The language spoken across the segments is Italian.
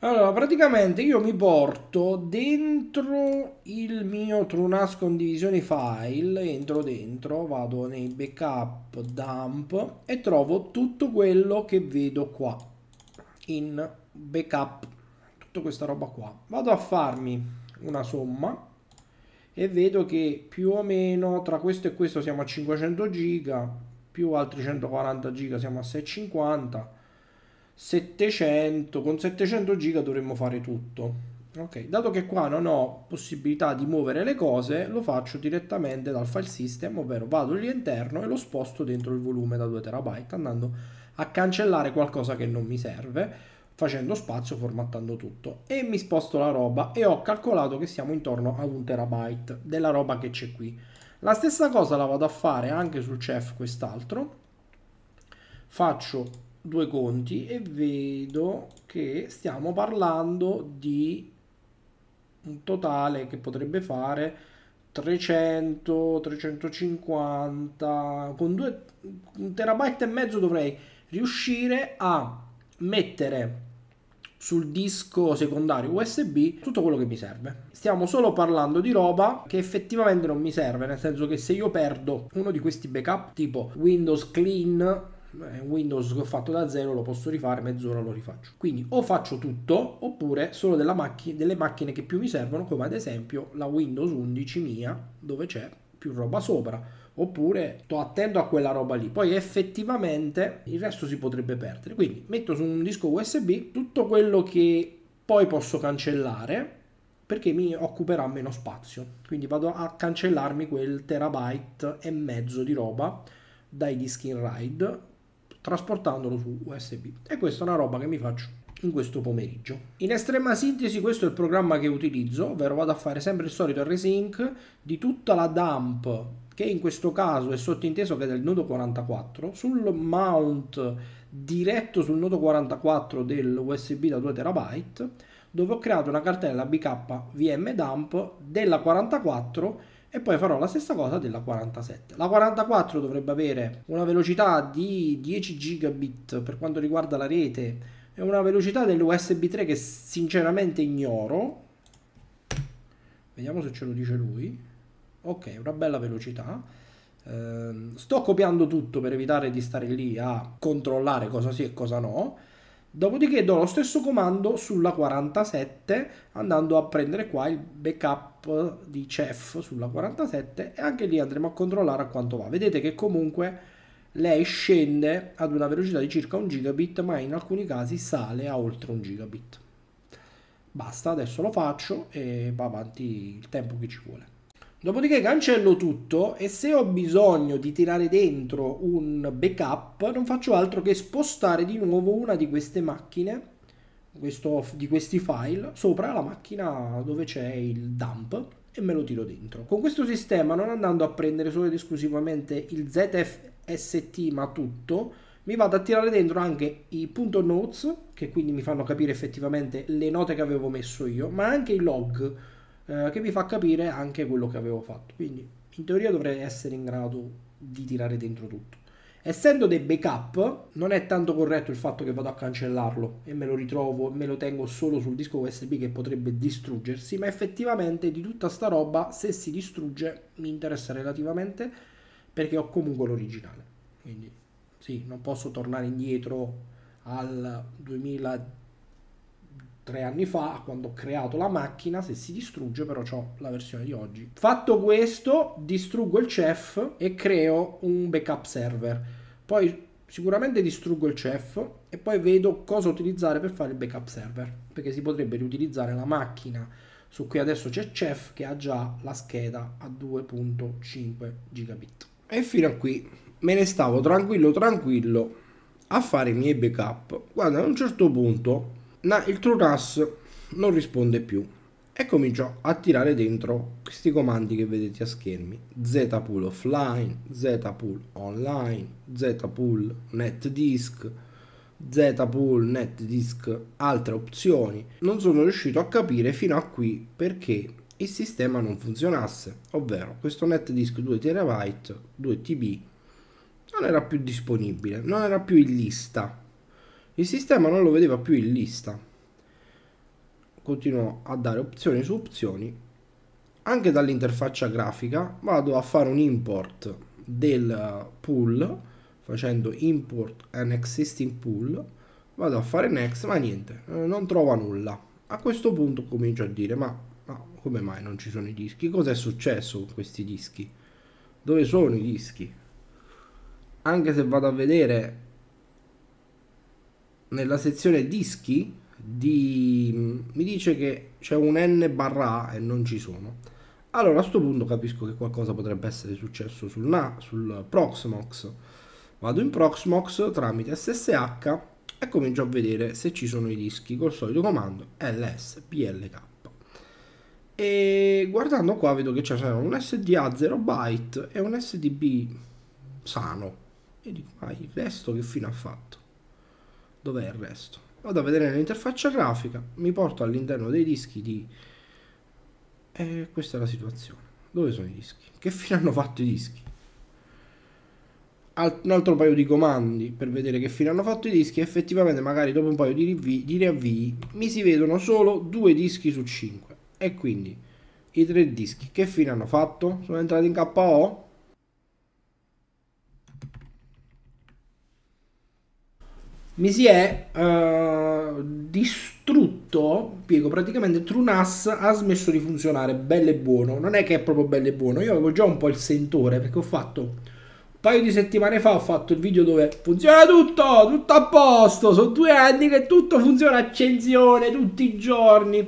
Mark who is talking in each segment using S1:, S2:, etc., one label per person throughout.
S1: Allora, praticamente io mi porto dentro il mio TrueNAS condivisione file, entro dentro, vado nei backup dump e trovo tutto quello che vedo qua in backup, tutta questa roba qua. Vado a farmi una somma e vedo che più o meno tra questo e questo siamo a 500 giga, più altri 140 giga siamo a 650 700 con 700 giga dovremmo fare tutto ok dato che qua non ho possibilità di muovere le cose lo faccio direttamente dal file system ovvero vado all'interno e lo sposto dentro il volume da 2 terabyte andando a cancellare qualcosa che non mi serve facendo spazio formattando tutto e mi sposto la roba e ho calcolato che siamo intorno ad un terabyte della roba che c'è qui la stessa cosa la vado a fare anche sul chef quest'altro faccio due conti e vedo che stiamo parlando di un totale che potrebbe fare 300 350 con 2 un terabyte e mezzo dovrei riuscire a mettere sul disco secondario USB tutto quello che mi serve. Stiamo solo parlando di roba che effettivamente non mi serve, nel senso che se io perdo uno di questi backup tipo Windows Clean eh, Windows che ho fatto da zero lo posso rifare, mezz'ora lo rifaccio. Quindi o faccio tutto oppure solo macch- delle macchine che più mi servono, come ad esempio la Windows 11 mia, dove c'è più roba sopra, oppure sto attento a quella roba lì. Poi effettivamente il resto si potrebbe perdere. Quindi metto su un disco USB tutto quello che poi posso cancellare perché mi occuperà meno spazio. Quindi vado a cancellarmi quel terabyte e mezzo di roba dai dischi in ride trasportandolo su USB. E questa è una roba che mi faccio in questo pomeriggio. In estrema sintesi questo è il programma che utilizzo, ovvero vado a fare sempre il solito resync di tutta la dump che in questo caso è sottinteso che è del nodo 44 sul mount diretto sul nodo 44 del USB da 2 terabyte dove ho creato una cartella bk vm dump della 44 e poi farò la stessa cosa della 47. La 44 dovrebbe avere una velocità di 10 gigabit per quanto riguarda la rete e una velocità dell'USB 3 che sinceramente ignoro. Vediamo se ce lo dice lui. Ok, una bella velocità. Ehm, sto copiando tutto per evitare di stare lì a controllare cosa sì e cosa no. Dopodiché do lo stesso comando sulla 47 andando a prendere qua il backup di CEF sulla 47 e anche lì andremo a controllare a quanto va. Vedete che comunque lei scende ad una velocità di circa 1 gigabit ma in alcuni casi sale a oltre 1 gigabit. Basta, adesso lo faccio e va avanti il tempo che ci vuole. Dopodiché cancello tutto e se ho bisogno di tirare dentro un backup non faccio altro che spostare di nuovo una di queste macchine questo, di questi file sopra la macchina dove c'è il dump e me lo tiro dentro. Con questo sistema, non andando a prendere solo ed esclusivamente il ZFST ma tutto, mi vado a tirare dentro anche i punto notes, che quindi mi fanno capire effettivamente le note che avevo messo io, ma anche i log, eh, che mi fa capire anche quello che avevo fatto. Quindi in teoria dovrei essere in grado di tirare dentro tutto. Essendo dei backup, non è tanto corretto il fatto che vado a cancellarlo e me lo ritrovo e me lo tengo solo sul disco USB che potrebbe distruggersi, ma effettivamente di tutta sta roba, se si distrugge, mi interessa relativamente perché ho comunque l'originale. Quindi sì, non posso tornare indietro al 2000 tre anni fa, quando ho creato la macchina, se si distrugge però ho la versione di oggi. Fatto questo, distruggo il CEF e creo un backup server. Poi sicuramente distruggo il CEF e poi vedo cosa utilizzare per fare il backup server, perché si potrebbe riutilizzare la macchina su cui adesso c'è CEF che ha già la scheda a 2.5 gigabit. E fino a qui me ne stavo tranquillo tranquillo a fare i miei backup. Guarda, a un certo punto ma il TrueNAS non risponde più e comincio a tirare dentro questi comandi che vedete a schermi zpool offline, zpool online, zpool netdisk, zpool netdisk, altre opzioni. Non sono riuscito a capire fino a qui perché il sistema non funzionasse, ovvero questo netdisk 2 terabyte 2 TB non era più disponibile, non era più in lista il sistema non lo vedeva più in lista. Continuo a dare opzioni su opzioni. Anche dall'interfaccia grafica vado a fare un import del pool facendo import an existing pool vado a fare next ma niente eh, non trova nulla a questo punto comincio a dire ma, ma come mai non ci sono i dischi Cos'è successo con questi dischi dove sono i dischi anche se vado a vedere nella sezione dischi di, mi dice che c'è un N barra A e non ci sono. Allora a questo punto capisco che qualcosa potrebbe essere successo sul, Na, sul Proxmox. Vado in Proxmox tramite SSH e comincio a vedere se ci sono i dischi col solito comando lsplk. E guardando qua vedo che c'è un SDA 0 byte e un SDB sano. E dico, ma ah, il resto che fine ha fatto? dov'è il resto vado a vedere nell'interfaccia grafica mi porto all'interno dei dischi di e questa è la situazione dove sono i dischi che fine hanno fatto i dischi Alt un altro paio di comandi per vedere che fine hanno fatto i dischi effettivamente magari dopo un paio di, di riavvii mi si vedono solo due dischi su cinque. e quindi i tre dischi che fine hanno fatto sono entrati in KO mi si è uh, distrutto, piego, praticamente TrueNAS ha smesso di funzionare, bello e buono, non è che è proprio bello e buono, io avevo già un po' il sentore perché ho fatto un paio di settimane fa ho fatto il video dove funziona tutto, tutto a posto, sono due anni che tutto funziona, accensione tutti i giorni,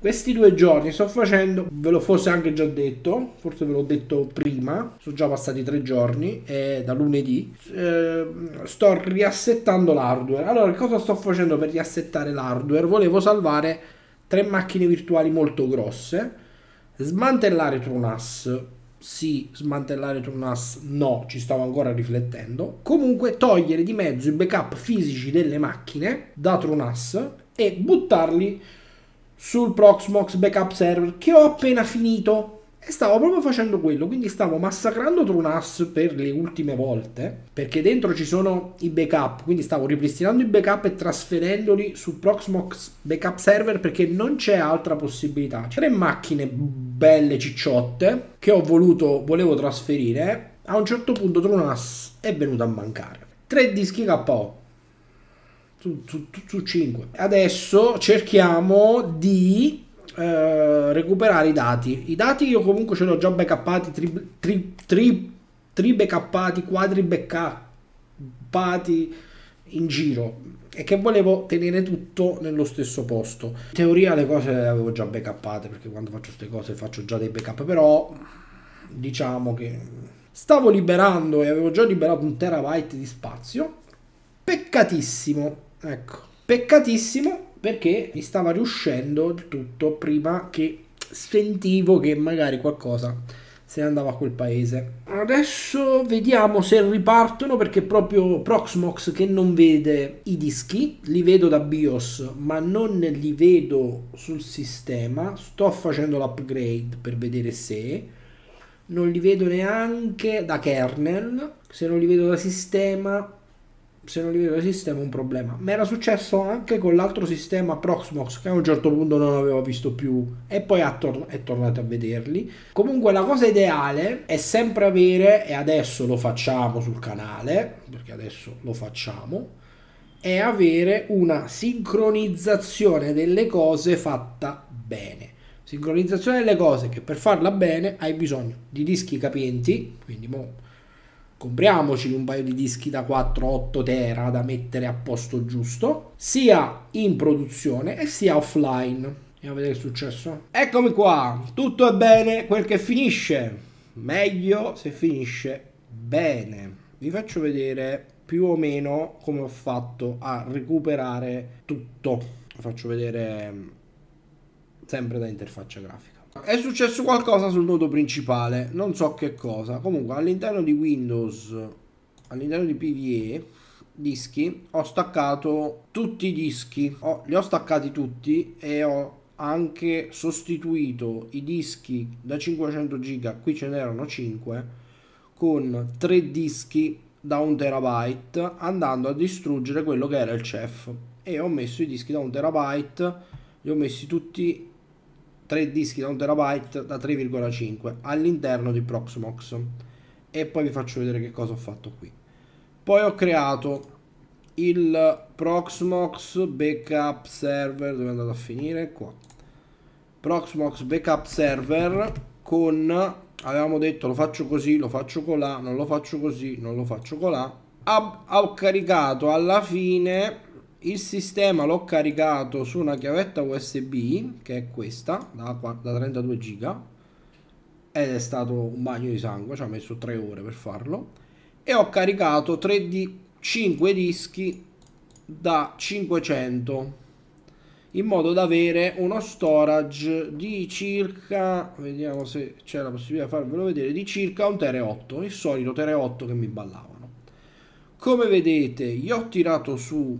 S1: questi due giorni sto facendo, ve l'ho forse anche già detto, forse ve l'ho detto prima, sono già passati tre giorni, è da lunedì, eh, sto riassettando l'hardware. Allora, cosa sto facendo per riassettare l'hardware? Volevo salvare tre macchine virtuali molto grosse, smantellare TrueNAS, sì, smantellare TrueNAS, no, ci stavo ancora riflettendo, comunque togliere di mezzo i backup fisici delle macchine da TrueNAS e buttarli sul Proxmox Backup Server che ho appena finito e stavo proprio facendo quello, quindi stavo massacrando TrueNAS per le ultime volte, perché dentro ci sono i backup, quindi stavo ripristinando i backup e trasferendoli su Proxmox Backup Server perché non c'è altra possibilità. C'è tre macchine belle cicciotte che ho voluto, volevo trasferire, a un certo punto TrueNAS è venuto a mancare. Tre dischi KO, su, su, su 5. Adesso cerchiamo di eh, recuperare i dati. I dati io comunque ce l'ho già backuppati, tri, tri, tri, tri backuppati, quadri backuppati in giro e che volevo tenere tutto nello stesso posto. In teoria le cose le avevo già backuppate perché quando faccio queste cose faccio già dei backup, però diciamo che stavo liberando e avevo già liberato un terabyte di spazio. Peccatissimo Ecco, peccatissimo perché mi stava riuscendo il tutto prima che sentivo che magari qualcosa se ne andava a quel paese. Adesso vediamo se ripartono perché proprio Proxmox che non vede i dischi, li vedo da BIOS ma non li vedo sul sistema, sto facendo l'upgrade per vedere se non li vedo neanche da kernel, se non li vedo da sistema se non li vedo il un problema. Mi era successo anche con l'altro sistema Proxmox che a un certo punto non avevo visto più e poi è tornato a vederli. Comunque la cosa ideale è sempre avere, e adesso lo facciamo sul canale, perché adesso lo facciamo, è avere una sincronizzazione delle cose fatta bene. Sincronizzazione delle cose che per farla bene hai bisogno di dischi capienti, quindi mo compriamoci un paio di dischi da 4-8 tera da mettere a posto giusto, sia in produzione e sia offline. Andiamo a vedere il successo. Eccomi qua, tutto è bene quel che finisce. Meglio se finisce bene. Vi faccio vedere più o meno come ho fatto a recuperare tutto. Vi faccio vedere mm, sempre da interfaccia grafica. È successo qualcosa sul nodo principale, non so che cosa. Comunque all'interno di Windows, all'interno di PVE, dischi, ho staccato tutti i dischi. Ho, li ho staccati tutti e ho anche sostituito i dischi da 500 giga, qui ce n'erano 5, con 3 dischi da 1 terabyte andando a distruggere quello che era il CEF e ho messo i dischi da 1 terabyte li ho messi tutti 3 dischi da 1 terabyte da 3,5 all'interno di Proxmox e poi vi faccio vedere che cosa ho fatto qui poi ho creato il Proxmox backup server dove è andato a finire qua Proxmox backup server con avevamo detto lo faccio così lo faccio colà non lo faccio così non lo faccio colà ho caricato alla fine il sistema l'ho caricato su una chiavetta USB che è questa da, 32 giga ed è stato un bagno di sangue, ci ha messo 3 ore per farlo e ho caricato 3 di 5 dischi da 500 in modo da avere uno storage di circa vediamo se c'è la possibilità di farvelo vedere di circa un tere 8 il solito tere 8 che mi ballavano come vedete gli ho tirato su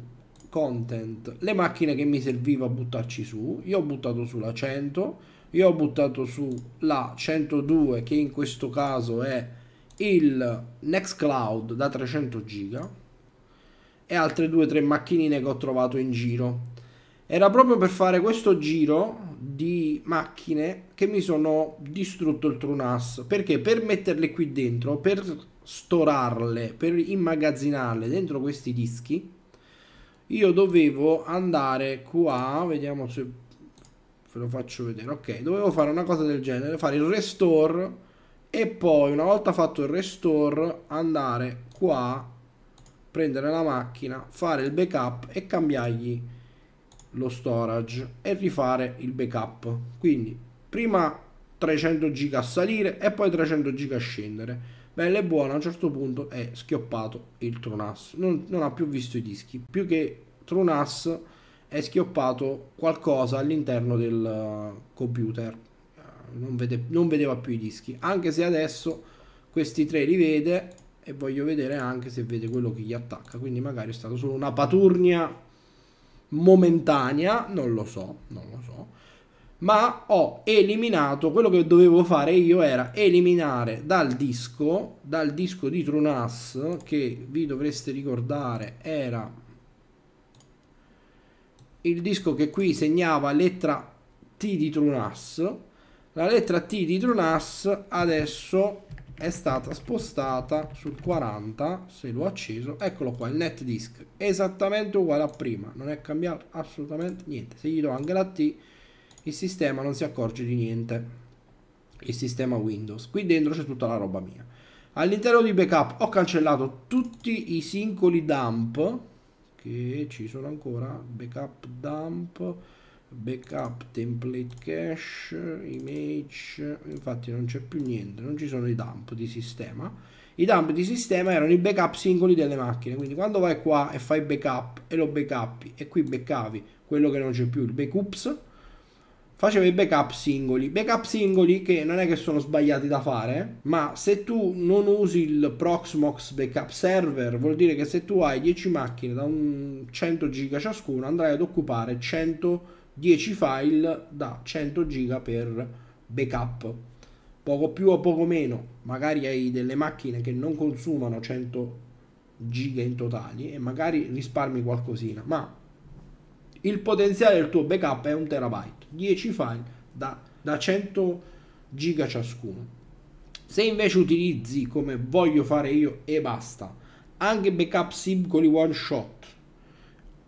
S1: content le macchine che mi serviva a buttarci su io ho buttato sulla 100 io ho buttato sulla 102 che in questo caso è il Nextcloud da 300 giga e altre due o tre macchinine che ho trovato in giro era proprio per fare questo giro di macchine che mi sono distrutto il TrueNAS perché per metterle qui dentro per storarle per immagazzinarle dentro questi dischi io dovevo andare qua, vediamo se ve lo faccio vedere, ok, dovevo fare una cosa del genere, fare il restore e poi una volta fatto il restore andare qua, prendere la macchina, fare il backup e cambiargli lo storage e rifare il backup. Quindi prima 300 giga a salire e poi 300 giga a scendere bella e buona, a un certo punto è schioppato il TrueNAS, non, non ha più visto i dischi, più che TrueNAS è schioppato qualcosa all'interno del eh, computer, eh, non, vede, non vedeva più i dischi, anche se adesso questi tre li vede e voglio vedere anche se vede quello che gli attacca, quindi magari è stata solo una paturnia momentanea, non lo so, non lo so ma ho eliminato quello che dovevo fare io era eliminare dal disco dal disco di Trunas che vi dovreste ricordare era il disco che qui segnava lettera T di Trunas la lettera T di Trunas adesso è stata spostata sul 40 se l'ho acceso eccolo qua il net disk esattamente uguale a prima non è cambiato assolutamente niente se gli do anche la T il sistema non si accorge di niente. Il sistema Windows. Qui dentro c'è tutta la roba mia. All'interno di backup ho cancellato tutti i singoli dump che ci sono ancora. Backup dump, backup template cache, image. Infatti non c'è più niente, non ci sono i dump di sistema. I dump di sistema erano i backup singoli delle macchine, quindi quando vai qua e fai backup e lo backupi e qui backavi quello che non c'è più, il backups, faceva i backup singoli. Backup singoli che non è che sono sbagliati da fare, ma se tu non usi il Proxmox backup server, vuol dire che se tu hai 10 macchine da 100 giga ciascuna, andrai ad occupare 110 file da 100 giga per backup. Poco più o poco meno, magari hai delle macchine che non consumano 100 giga in totali e magari risparmi qualcosina, ma il potenziale del tuo backup è un terabyte 10 file da, da 100 giga ciascuno. Se invece utilizzi come voglio fare io e basta, anche backup con i one shot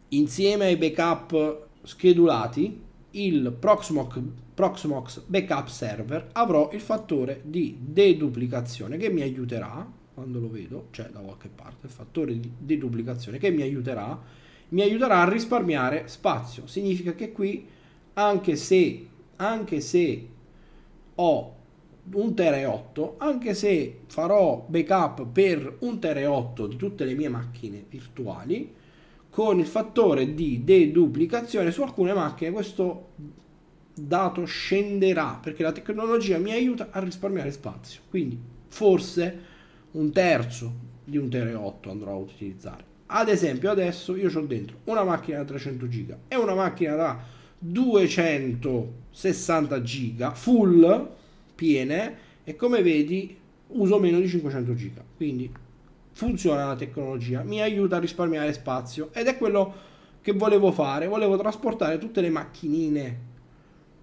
S1: insieme ai backup schedulati, il Proxmox, Proxmox backup server avrò il fattore di deduplicazione che mi aiuterà quando lo vedo, cioè da qualche parte il fattore di deduplicazione che mi aiuterà, mi aiuterà a risparmiare spazio. Significa che qui anche se, anche se ho un Tere 8 anche se farò backup per un Tere 8 di tutte le mie macchine virtuali, con il fattore di deduplicazione su alcune macchine questo dato scenderà perché la tecnologia mi aiuta a risparmiare spazio. Quindi forse un terzo di un Tere 8 andrò ad utilizzare. Ad esempio adesso io ho dentro una macchina da 300 giga e una macchina da 260 giga full piene e come vedi uso meno di 500 giga quindi funziona la tecnologia mi aiuta a risparmiare spazio ed è quello che volevo fare volevo trasportare tutte le macchinine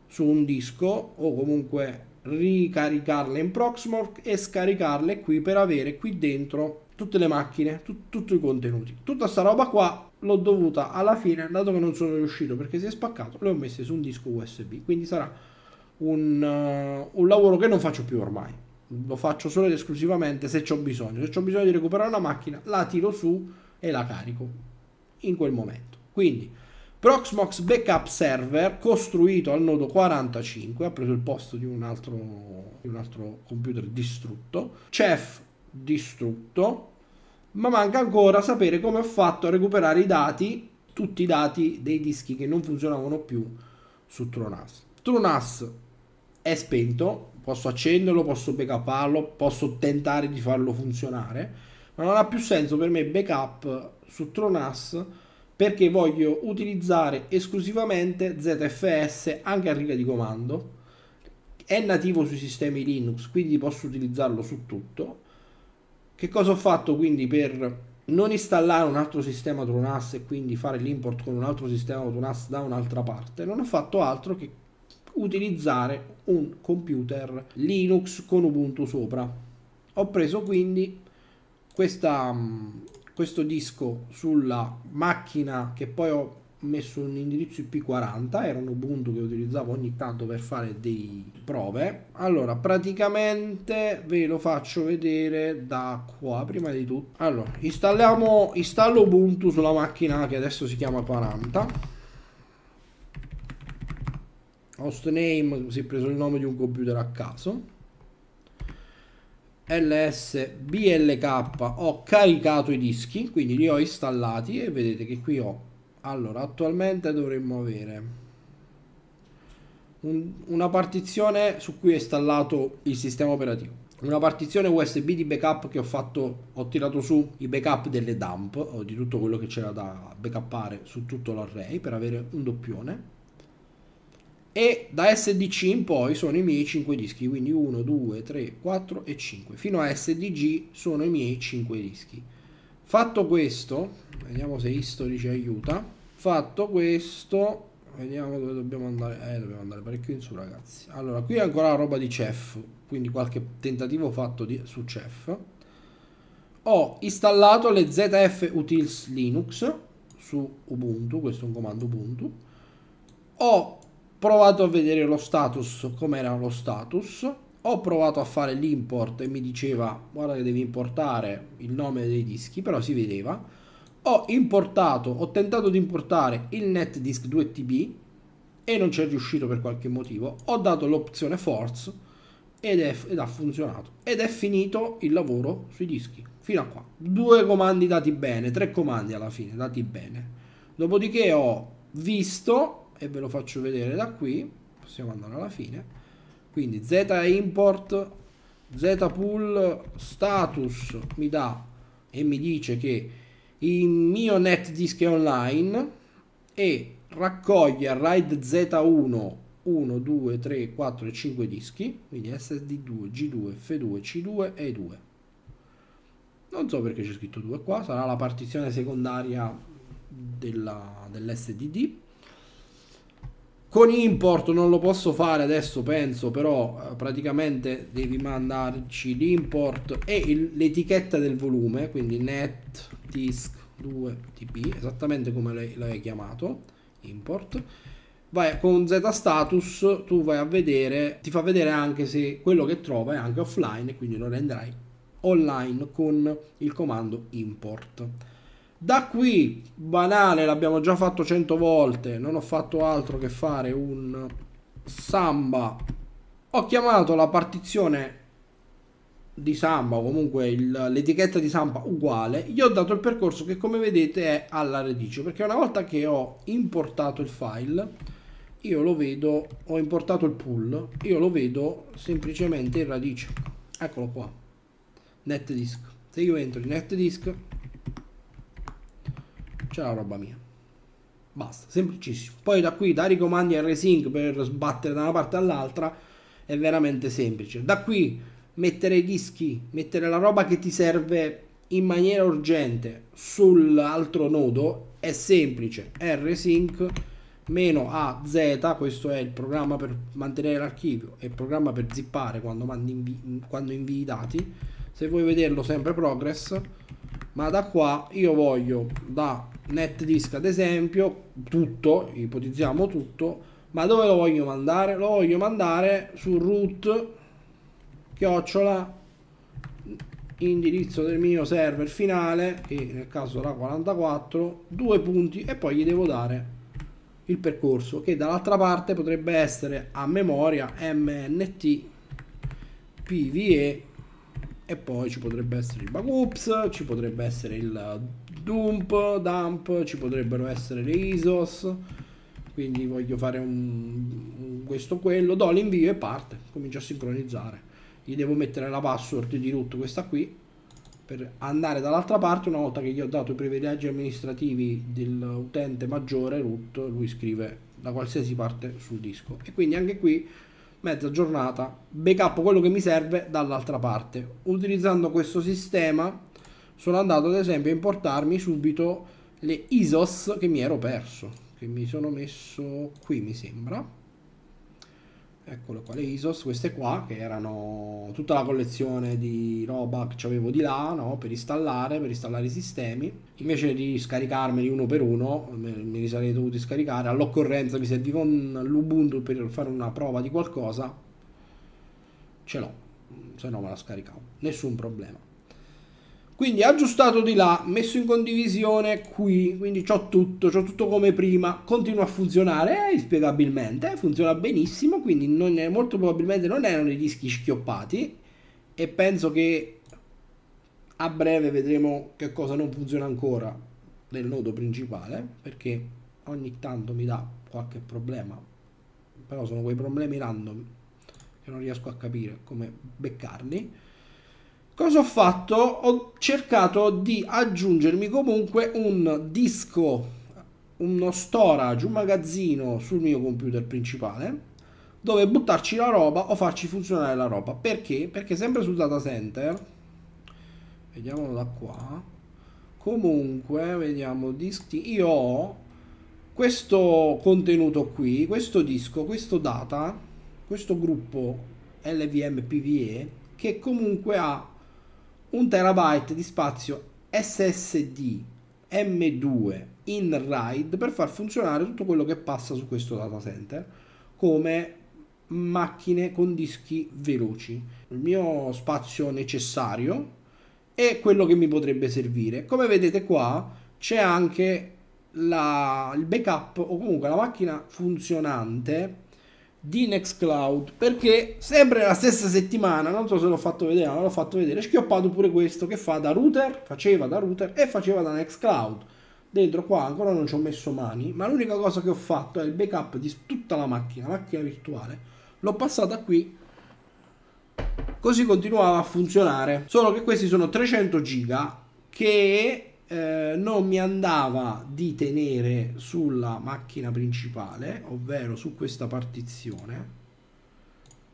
S1: su un disco o comunque ricaricarle in Proxmox e scaricarle qui per avere qui dentro tutte le macchine, tu, tutti i contenuti. Tutta sta roba qua l'ho dovuta alla fine, dato che non sono riuscito perché si è spaccato, le ho messe su un disco USB, quindi sarà un, uh, un lavoro che non faccio più ormai, lo faccio solo ed esclusivamente se ho bisogno, se ho bisogno di recuperare una macchina la tiro su e la carico in quel momento. Quindi Proxmox Backup Server costruito al nodo 45, ha preso il posto di un altro, di un altro computer distrutto, Chef distrutto, ma manca ancora sapere come ho fatto a recuperare i dati, tutti i dati dei dischi che non funzionavano più su TrueNAS. TrueNAS è spento, posso accenderlo, posso backuparlo, posso tentare di farlo funzionare, ma non ha più senso per me backup su TrueNAS perché voglio utilizzare esclusivamente ZFS anche a riga di comando. È nativo sui sistemi Linux, quindi posso utilizzarlo su tutto che cosa ho fatto quindi per non installare un altro sistema TrueNAS e quindi fare l'import con un altro sistema TrueNAS da un'altra parte? Non ho fatto altro che utilizzare un computer Linux con Ubuntu sopra. Ho preso quindi questa, mm, questo disco sulla macchina che poi ho messo un indirizzo IP40, era un Ubuntu che utilizzavo ogni tanto per fare dei prove. Allora, praticamente ve lo faccio vedere da qua, prima di tutto. Allora, installiamo, installo Ubuntu sulla macchina che adesso si chiama 40. Hostname si è preso il nome di un computer a caso. LSBLK ho caricato i dischi, quindi li ho installati e vedete che qui ho allora, attualmente dovremmo avere un, una partizione su cui è installato il sistema operativo una partizione USB di backup che ho fatto, ho tirato su i backup delle dump o di tutto quello che c'era da backuppare su tutto l'array per avere un doppione. E da SDC in poi sono i miei 5 dischi, quindi 1, 2, 3, 4 e 5. Fino a SDG sono i miei 5 dischi. Fatto questo, vediamo se History ci aiuta fatto questo vediamo dove dobbiamo andare eh dobbiamo andare parecchio in su ragazzi allora qui è ancora roba di chef quindi qualche tentativo fatto di, su chef ho installato le zf utils linux su ubuntu questo è un comando ubuntu ho provato a vedere lo status com'era lo status ho provato a fare l'import e mi diceva guarda che devi importare il nome dei dischi però si vedeva ho importato, ho tentato di importare il NetDisk 2TB e non ci è riuscito per qualche motivo, ho dato l'opzione Force ed, è, ed ha funzionato. Ed è finito il lavoro sui dischi, fino a qua. Due comandi dati bene, tre comandi alla fine dati bene. Dopodiché ho visto, e ve lo faccio vedere da qui, possiamo andare alla fine, quindi z import, z pull status mi dà e mi dice che il mio NetDisk è online e raccoglie a RAID Z1 1, 2, 3, 4 e 5 dischi, quindi SSD2, G2, F2, C2 e 2. Non so perché c'è scritto 2 qua, sarà la partizione secondaria dell'SDD. Con import non lo posso fare adesso, penso, però eh, praticamente devi mandarci l'import e l'etichetta del volume, quindi net disk 2 tp, esattamente come l'hai chiamato, import. Vai con Z status, tu vai a vedere, ti fa vedere anche se quello che trova è anche offline, quindi lo renderai online con il comando import. Da qui, banale, l'abbiamo già fatto 100 volte, non ho fatto altro che fare un samba. Ho chiamato la partizione di samba o comunque l'etichetta di samba uguale, gli ho dato il percorso che come vedete è alla radice, perché una volta che ho importato il file, io lo vedo, ho importato il pull, io lo vedo semplicemente in radice. Eccolo qua, NetDisk. Se io entro in NetDisk c'è la roba mia. Basta, semplicissimo. Poi da qui dare i comandi a Resync per sbattere da una parte all'altra è veramente semplice. Da qui mettere i dischi, mettere la roba che ti serve in maniera urgente sull'altro nodo è semplice. Rsync meno AZ, questo è il programma per mantenere l'archivio e il programma per zippare quando, mandi quando invii i dati. Se vuoi vederlo sempre progress, ma da qua io voglio da net disk ad esempio, tutto, ipotizziamo tutto, ma dove lo voglio mandare? Lo voglio mandare su root chiocciola indirizzo del mio server finale, che nel caso era 44, due punti e poi gli devo dare il percorso che dall'altra parte potrebbe essere a memoria mnt pve e poi ci potrebbe essere il backups, ci potrebbe essere il dump, dump, ci potrebbero essere le ISOs, quindi voglio fare un, un questo quello, do l'invio e parte, comincio a sincronizzare. Gli devo mettere la password di root, questa qui, per andare dall'altra parte una volta che gli ho dato i privilegi amministrativi dell'utente maggiore root, lui scrive da qualsiasi parte sul disco. E quindi anche qui mezza giornata, backup quello che mi serve dall'altra parte. Utilizzando questo sistema sono andato ad esempio a importarmi subito le ISOS che mi ero perso, che mi sono messo qui mi sembra. Eccolo qua, le ISOS, queste qua, che erano tutta la collezione di roba che avevo di là, no? Per installare, per installare i sistemi. Invece di scaricarmeli uno per uno, me li sarei dovuti scaricare. All'occorrenza mi serviva un Ubuntu per fare una prova di qualcosa. Ce l'ho, se no me la scaricavo. Nessun problema. Quindi aggiustato di là, messo in condivisione qui, quindi ho tutto, ho tutto come prima, continua a funzionare eh, inspiegabilmente, funziona benissimo, quindi non è, molto probabilmente non erano i dischi schioppati e penso che a breve vedremo che cosa non funziona ancora nel nodo principale, perché ogni tanto mi dà qualche problema, però sono quei problemi random che non riesco a capire come beccarli Cosa ho fatto? Ho cercato di aggiungermi comunque un disco, uno storage, un magazzino sul mio computer principale dove buttarci la roba o farci funzionare la roba. Perché? Perché sempre sul data center, vediamolo da qua, comunque vediamo dischi, io ho questo contenuto qui, questo disco, questo data, questo gruppo LVM PVE che comunque ha 1 terabyte di spazio SSD M2 in RAID per far funzionare tutto quello che passa su questo data center come macchine con dischi veloci. Il mio spazio necessario è quello che mi potrebbe servire. Come vedete qua c'è anche la, il backup o comunque la macchina funzionante di Nextcloud perché sempre la stessa settimana, non so se l'ho fatto vedere, non l'ho fatto vedere, schioppato pure questo che fa da router, faceva da router e faceva da Nextcloud. Dentro qua ancora non ci ho messo mani, ma l'unica cosa che ho fatto è il backup di tutta la macchina, macchina virtuale. L'ho passata qui così continuava a funzionare. Solo che questi sono 300 giga che eh, non mi andava di tenere sulla macchina principale, ovvero su questa partizione,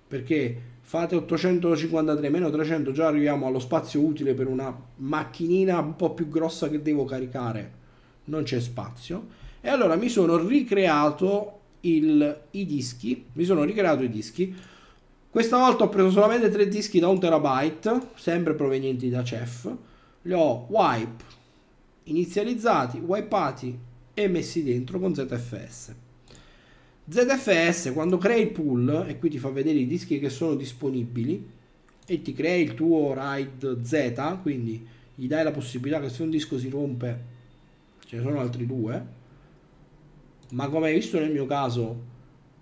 S1: perché fate 853 300 già arriviamo allo spazio utile per una macchinina un po' più grossa che devo caricare, non c'è spazio. E allora mi sono ricreato il, i dischi, mi sono ricreato i dischi. Questa volta ho preso solamente tre dischi da 1 terabyte, sempre provenienti da CEF. Li ho wipe, inizializzati, wipati e messi dentro con ZFS. ZFS quando crei il pool, e qui ti fa vedere i dischi che sono disponibili, e ti crei il tuo RAID Z, quindi gli dai la possibilità che se un disco si rompe ce ne sono altri due, ma come hai visto nel mio caso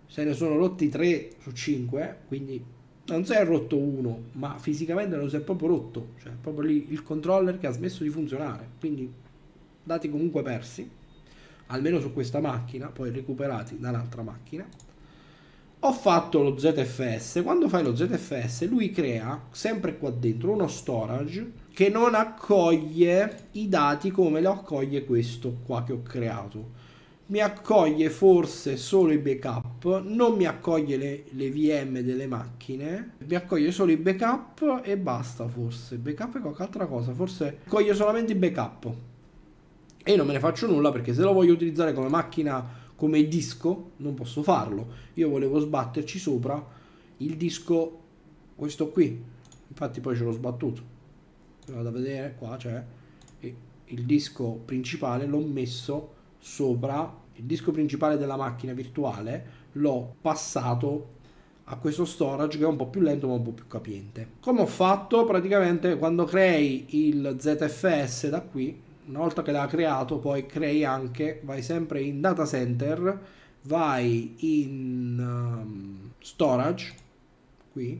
S1: se ne sono rotti 3 su 5, quindi non si è rotto uno, ma fisicamente non si è proprio rotto, cioè proprio lì il controller che ha smesso di funzionare, quindi dati comunque persi, almeno su questa macchina, poi recuperati da un'altra macchina. Ho fatto lo ZFS, quando fai lo ZFS lui crea sempre qua dentro uno storage che non accoglie i dati come lo accoglie questo qua che ho creato. Mi accoglie forse solo i backup, non mi accoglie le, le VM delle macchine, mi accoglie solo i backup e basta forse. Backup è qualche altra cosa, forse accoglie solamente i backup e non me ne faccio nulla perché se lo voglio utilizzare come macchina come disco non posso farlo io volevo sbatterci sopra il disco questo qui infatti poi ce l'ho sbattuto vado a vedere qua c'è il disco principale l'ho messo sopra il disco principale della macchina virtuale l'ho passato a questo storage che è un po' più lento ma un po' più capiente come ho fatto praticamente quando crei il ZFS da qui una volta che l'ha creato poi crei anche, vai sempre in data center, vai in um, storage, qui,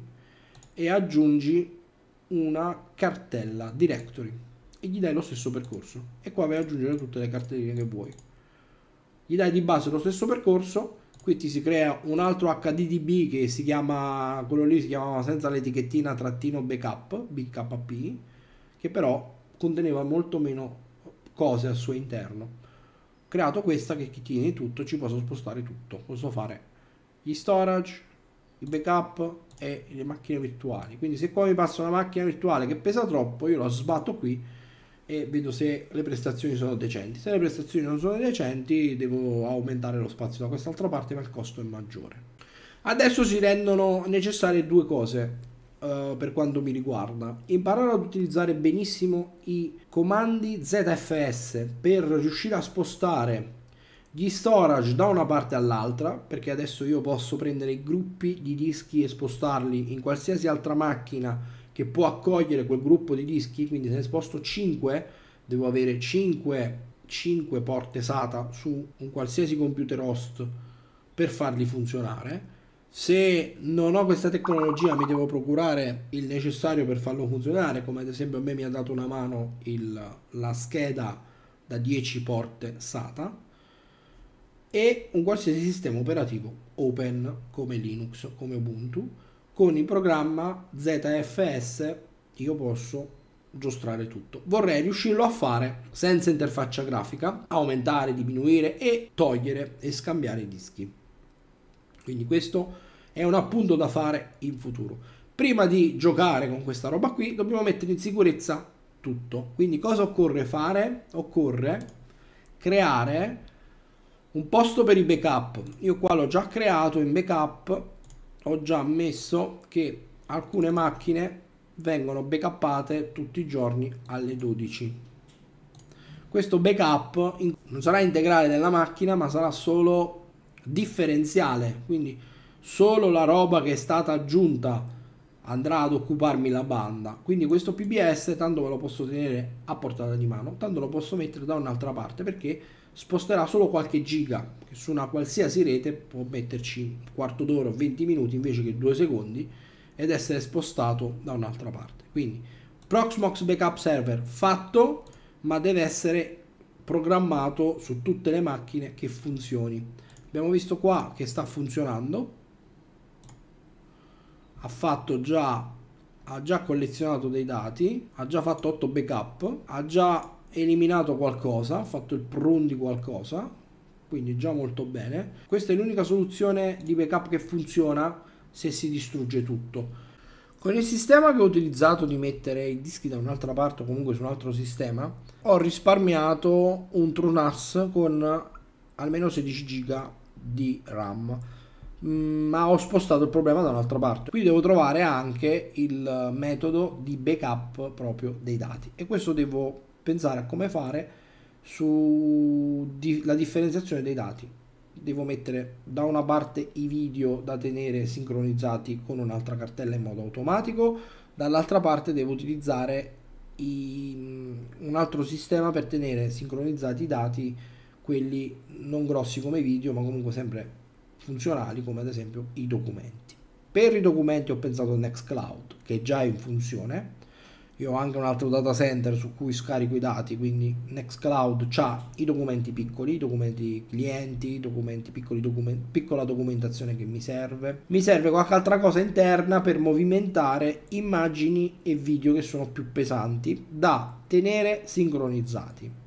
S1: e aggiungi una cartella directory e gli dai lo stesso percorso e qua vai ad aggiungere tutte le cartelline che vuoi gli dai di base lo stesso percorso qui ti si crea un altro HDDB che si chiama quello lì si chiamava senza l'etichettina trattino backup BKP che però conteneva molto meno cose al suo interno. Creato questa che tiene tutto, ci posso spostare tutto. Posso fare gli storage, i backup e le macchine virtuali. Quindi se qua mi passa una macchina virtuale che pesa troppo, io la sbatto qui e vedo se le prestazioni sono decenti. Se le prestazioni non sono decenti, devo aumentare lo spazio da quest'altra parte, ma il costo è maggiore. Adesso si rendono necessarie due cose eh, per quanto mi riguarda. Imparare ad utilizzare benissimo i comandi ZFS per riuscire a spostare gli storage da una parte all'altra perché adesso io posso prendere i gruppi di dischi e spostarli in qualsiasi altra macchina che può accogliere quel gruppo di dischi quindi se ne sposto 5 devo avere 5, 5 porte SATA su un qualsiasi computer host per farli funzionare se non ho questa tecnologia mi devo procurare il necessario per farlo funzionare come ad esempio a me mi ha dato una mano il, la scheda da 10 porte SATA e un qualsiasi sistema operativo open come Linux, come Ubuntu con il programma ZFS io posso giostrare tutto. Vorrei riuscirlo a fare senza interfaccia grafica, aumentare, diminuire e togliere e scambiare i dischi. Quindi questo è un appunto da fare in futuro. Prima di giocare con questa roba qui dobbiamo mettere in sicurezza tutto. Quindi cosa occorre fare? Occorre creare un posto per i backup. Io qua l'ho già creato in backup, ho già messo che alcune macchine vengono backuppate tutti i giorni alle 12. Questo backup non sarà integrale della macchina, ma sarà solo differenziale, quindi solo la roba che è stata aggiunta andrà ad occuparmi la banda quindi questo PBS tanto ve lo posso tenere a portata di mano tanto lo posso mettere da un'altra parte perché sposterà solo qualche giga che su una qualsiasi rete può metterci un quarto d'ora 20 minuti invece che due secondi ed essere spostato da un'altra parte quindi Proxmox Backup Server fatto ma deve essere programmato su tutte le macchine che funzioni abbiamo visto qua che sta funzionando ha fatto già ha già collezionato dei dati ha già fatto 8 backup ha già eliminato qualcosa ha fatto il prune di qualcosa quindi già molto bene questa è l'unica soluzione di backup che funziona se si distrugge tutto con il sistema che ho utilizzato di mettere i dischi da un'altra parte o comunque su un altro sistema ho risparmiato un TrueNAS con almeno 16 giga di RAM mm, ma ho spostato il problema da un'altra parte qui devo trovare anche il metodo di backup proprio dei dati e questo devo pensare a come fare sulla differenziazione dei dati devo mettere da una parte i video da tenere sincronizzati con un'altra cartella in modo automatico dall'altra parte devo utilizzare i, un altro sistema per tenere sincronizzati i dati quelli non grossi come video ma comunque sempre funzionali come ad esempio i documenti. Per i documenti ho pensato a Nextcloud che già è in funzione, io ho anche un altro data center su cui scarico i dati, quindi Nextcloud ha i documenti piccoli, i documenti clienti, i documenti piccoli, document- piccola documentazione che mi serve. Mi serve qualche altra cosa interna per movimentare immagini e video che sono più pesanti da tenere sincronizzati.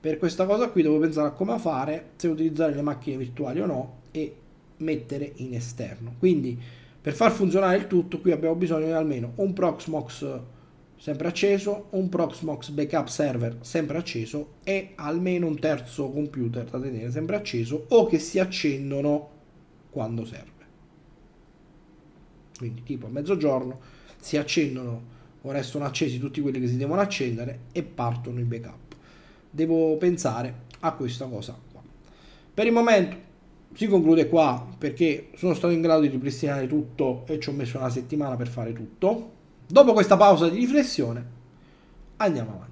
S1: Per questa cosa qui devo pensare a come fare, se utilizzare le macchine virtuali o no e mettere in esterno. Quindi per far funzionare il tutto qui abbiamo bisogno di almeno un Proxmox sempre acceso, un Proxmox backup server sempre acceso e almeno un terzo computer da tenere sempre acceso o che si accendono quando serve. Quindi tipo a mezzogiorno si accendono o restano accesi tutti quelli che si devono accendere e partono i backup devo pensare a questa cosa qua. Per il momento si conclude qua perché sono stato in grado di ripristinare tutto e ci ho messo una settimana per fare tutto. Dopo questa pausa di riflessione andiamo avanti.